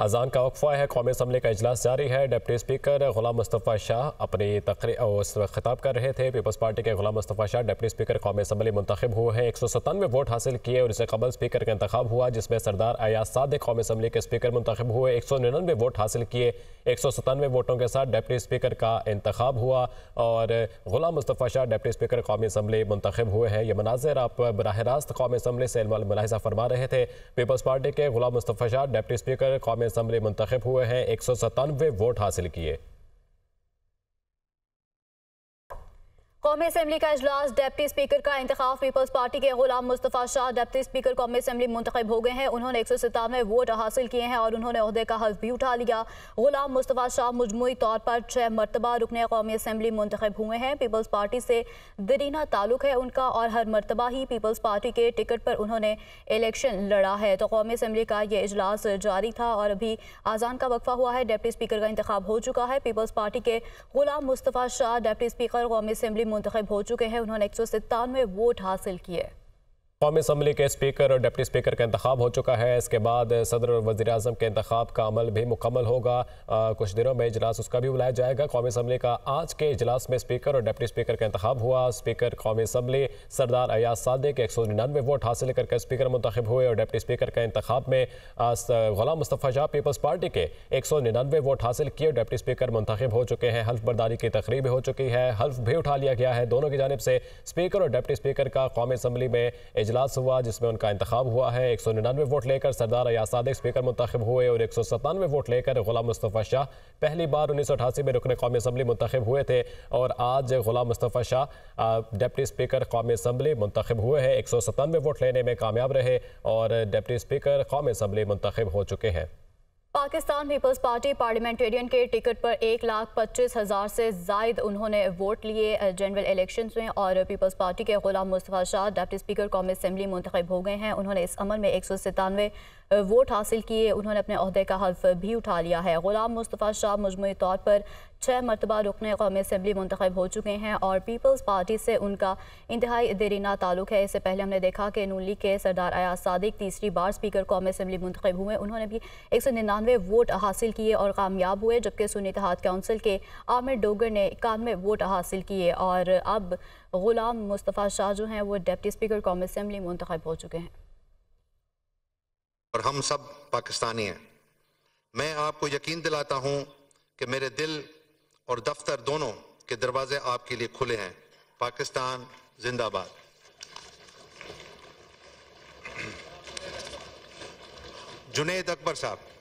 अजान का वक्फा है कौमी असम्बली का अजलास जारी है डिप्टी स्पीकर गुलाम मुस्तफ़ा शाह अपनी तकरी खिताब कर रहे थे पीपल्स पार्टी के गुलाम मुस्तफ़ा शाह डिप्टी स्पीकर कौमी असम्बली मंतखब हुए हैं एक सौ सतानवे वोट हासिल किए और इससे कबल स्पीकर का इंतब हुआ जिसमें सरदार अयाज साद कौमी असम्बली के स्पीकर मंतखब हुए एक सौ निन्यानवे वोट हासिल किए एक वोटों के साथ डेप्टी स्पीकर का इंतखब हुआ और गुलाम मुस्तफ़ा शाह डेप्टी स्पीकर कौमी असम्बली मंतखब हुए हैं ये मनाजिर आप बरह रास्त कौमी असम्बली से मुलाजा फरमा रहे थे पीपल्स पार्टी के गुलाम मुस्तफ़ा शाह डेप्टी स्पीकर कौमी असम्बली मंतखब हुए हैं एक वोट हासिल किए कौमी असम्बली का अजलास डेप्टी स्पीकर का इंतखब पीपल्स पार्टी के गुलाम मुस्तफ़ा शाह डेप्टी स्पीकर कौमी असम्बली मुंतब हो गए हैं उन्होंने एक सौ सतानवे वोट हासिल किए हैं और उन्होंने अहदे का हल्फ भी उठा लिया गुलाम मुस्तफ़ा शाह मजमू तौर पर छः मरतबा रुकन कौमी असम्बली मुंतब हुए हैं पीपल्स पार्टी से दरीना ताल्लुक है उनका और हर मरतबा ही पीपल्स पार्टी के टिकट पर उन्होंने इलेक्शन लड़ा है तो कौमी असम्बली का ये अजलास जारी था और अभी आज़ान का वक्फा हुआ है डेप्टी स्पीकर का इंतखब हो चुका है पीपल्स पार्टी के गुलाम मुस्तफ़ा शाह डेप्टी स्पीकर कौमी असम्बली मुंतब हो चुके हैं उन्होंने एक सौ सत्तानवे वोट हासिल किए कौमी असम्बली के स्पीकर और डिप्टी स्पीकर का इंतब हो चुका है इसके बाद सदर और वजी अजम के इंतब का अमल भी मुकम्मल होगा आ, कुछ दिनों में इजलास उसका भी बुलाया जाएगा कौमी असम्बली का आज के इजलास में स्पीकर और डिप्टी स्पीकर का इंतब हुआ स्पीकर कौमी असम्बली सरदार अयाज सादे के एक सौ निन्यानवे वोट हासिल करके स्पीकर मंतखब हुए और डिप्टी स्पीकर का इंतब में गुलाम मुस्तफ़ा शाह पीपल्स पार्टी के एक सौ निन्यानवे वोट हासिल किए और डिप्टी स्पीकर मंतखब हो चुके हैं हल्फ बर्दारी की तकरीब हो चुकी है हल्फ भी उठा लिया गया है दोनों की जानब से स्पीकर और डिप्टी स्पीकर का कौमी असम्बली में इजलास हुआ जिसमें उनका इंतखब हुआ है एक सौ निन्यानवे वोट लेकर सरदार अया सदक स्पीकर मुंतब हुए और एक सौ सतानवे वोट लेकर गुलाम मुस्तफ़ा शाह पहली बार उन्नीस सौ अठासी में रुकन कौमी असम्बली मुंतब हुए थे और आज गुलाम मुस्तफ़ा शाह डिप्टी स्पीकर कौमी असम्बली मंतब हुए हैं एक सौ सतानवे वोट लेने में कामयाब रहे और डिप्टी स्पीकर कौमी असम्बली मुंतब हो चुके हैं पाकिस्तान पीपल्स पार्टी पार्लियामेंटेरियन के टिकट पर एक लाख पच्चीस हज़ार से जायद उन्होंने वोट लिए जनरल इलेक्शन में और पीपल्स पार्टी के गुलाम मुस्तफ़ा शाह डेप्टी स्पीकर कौमी असम्बली मुंतब हो गए हैं उन्होंने इस अमल में एक सौ सतानवे वोट हासिल किए उन्होंने अपने अहदे का हल्फ भी उठा लिया है गुलाम मुस्तफ़ा शाह मजमू तौर पर छः मरतबा रुकन कौमी असम्बली मंतखब हो चुके हैं और पीपल्स पार्टी से उनका इंतहाई देरीना ताल्लुक है इससे पहले हमने देखा कि नून लीग के सरदार अयाज सदक तीसरी बार स्पीकर कौमी असम्बली मंतखब हुए उन्होंने भी एक सौ निन्यानवे इक्यानवे वोट हासिल किए और कामयाब हुए जबकि सुनी इतिहाद काउंसिल के आमिर डोगर ने इक्यानवे वोट हासिल किए और अब गुलाम मुस्तफ़ा शाह जो हैं वो डिप्टी स्पीकर कौम असम्बली मंतखब हो चुके हैं और हम सब पाकिस्तानी हैं मैं आपको यकीन दिलाता हूँ कि मेरे दिल और दफ्तर दोनों के दरवाजे आपके लिए खुले हैं पाकिस्तान जिंदाबाद जुनेद अकबर साहब